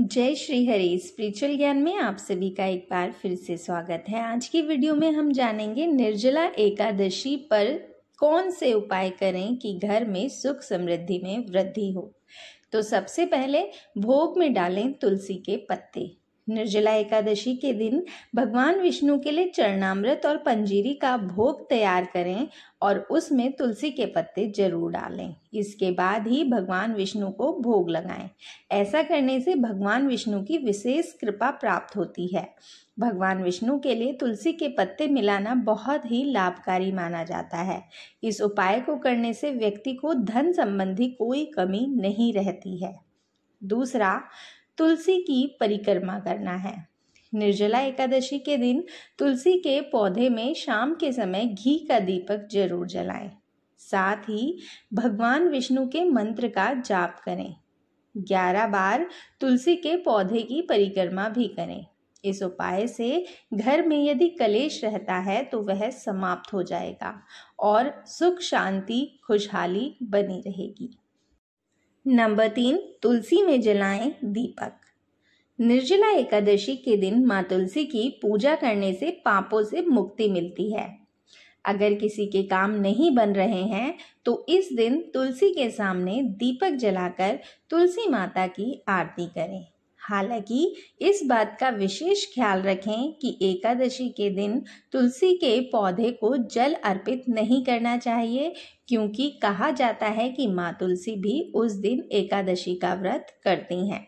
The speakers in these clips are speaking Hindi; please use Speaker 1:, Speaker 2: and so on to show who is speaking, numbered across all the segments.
Speaker 1: जय श्री हरि स्पिरिचुअल ज्ञान में आप सभी का एक बार फिर से स्वागत है आज की वीडियो में हम जानेंगे निर्जला एकादशी पर कौन से उपाय करें कि घर में सुख समृद्धि में वृद्धि हो तो सबसे पहले भोग में डालें तुलसी के पत्ते निर्जला एकादशी के दिन भगवान विष्णु के लिए चरणामृत और पंजीरी का भोग तैयार करें और उसमें तुलसी के पत्ते जरूर डालें इसके बाद ही भगवान विष्णु को भोग लगाएं ऐसा करने से भगवान विष्णु की विशेष कृपा प्राप्त होती है भगवान विष्णु के लिए तुलसी के पत्ते मिलाना बहुत ही लाभकारी माना जाता है इस उपाय को करने से व्यक्ति को धन संबंधी कोई कमी नहीं रहती है दूसरा तुलसी की परिक्रमा करना है निर्जला एकादशी के दिन तुलसी के पौधे में शाम के समय घी का दीपक जरूर जलाएं साथ ही भगवान विष्णु के मंत्र का जाप करें ग्यारह बार तुलसी के पौधे की परिक्रमा भी करें इस उपाय से घर में यदि कलेश रहता है तो वह समाप्त हो जाएगा और सुख शांति खुशहाली बनी रहेगी नंबर तीन तुलसी में जलाएं दीपक निर्जला एकादशी के दिन माँ तुलसी की पूजा करने से पापों से मुक्ति मिलती है अगर किसी के काम नहीं बन रहे हैं तो इस दिन तुलसी के सामने दीपक जलाकर तुलसी माता की आरती करें हालांकि इस बात का विशेष ख्याल रखें कि एकादशी के दिन तुलसी के पौधे को जल अर्पित नहीं करना चाहिए क्योंकि कहा जाता है कि माँ तुलसी भी उस दिन एकादशी का व्रत करती हैं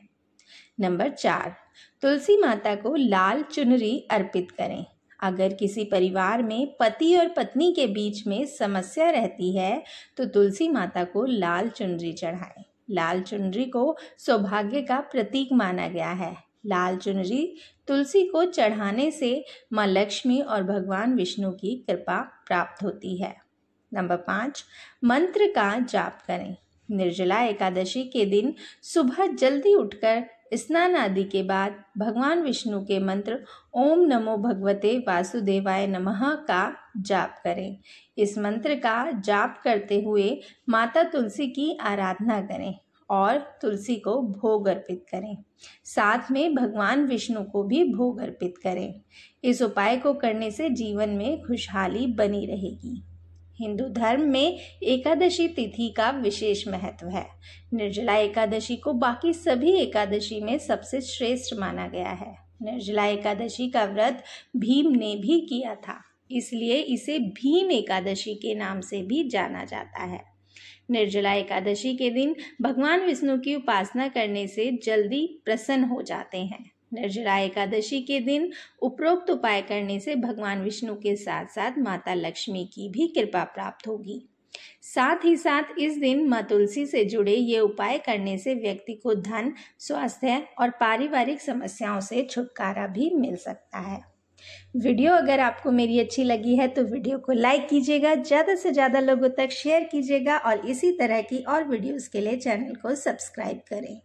Speaker 1: नंबर चार तुलसी माता को लाल चुनरी अर्पित करें अगर किसी परिवार में पति और पत्नी के बीच में समस्या रहती है तो तुलसी माता को लाल चुनरी चढ़ाएं लाल चुनरी को सौभाग्य का प्रतीक माना गया है लाल चुनरी तुलसी को चढ़ाने से माँ लक्ष्मी और भगवान विष्णु की कृपा प्राप्त होती है नंबर पाँच मंत्र का जाप करें निर्जला एकादशी के दिन सुबह जल्दी उठकर स्नान आदि के बाद भगवान विष्णु के मंत्र ओम नमो भगवते वासुदेवाय नमः का जाप करें इस मंत्र का जाप करते हुए माता तुलसी की आराधना करें और तुलसी को भोग अर्पित करें साथ में भगवान विष्णु को भी भोग अर्पित करें इस उपाय को करने से जीवन में खुशहाली बनी रहेगी हिंदू धर्म में एकादशी तिथि का विशेष महत्व है निर्जला एकादशी को बाकी सभी एकादशी में सबसे श्रेष्ठ माना गया है निर्जला एकादशी का व्रत भीम ने भी किया था इसलिए इसे भीम एकादशी के नाम से भी जाना जाता है निर्जला एकादशी के दिन भगवान विष्णु की उपासना करने से जल्दी प्रसन्न हो जाते हैं निर्जला एकादशी के दिन उपरोक्त उपाय करने से भगवान विष्णु के साथ साथ माता लक्ष्मी की भी कृपा प्राप्त होगी साथ ही साथ इस दिन माँ तुलसी से जुड़े ये उपाय करने से व्यक्ति को धन स्वास्थ्य और पारिवारिक समस्याओं से छुटकारा भी मिल सकता है वीडियो अगर आपको मेरी अच्छी लगी है तो वीडियो को लाइक कीजिएगा ज़्यादा से ज़्यादा लोगों तक शेयर कीजिएगा और इसी तरह की और वीडियोस के लिए चैनल को सब्सक्राइब करें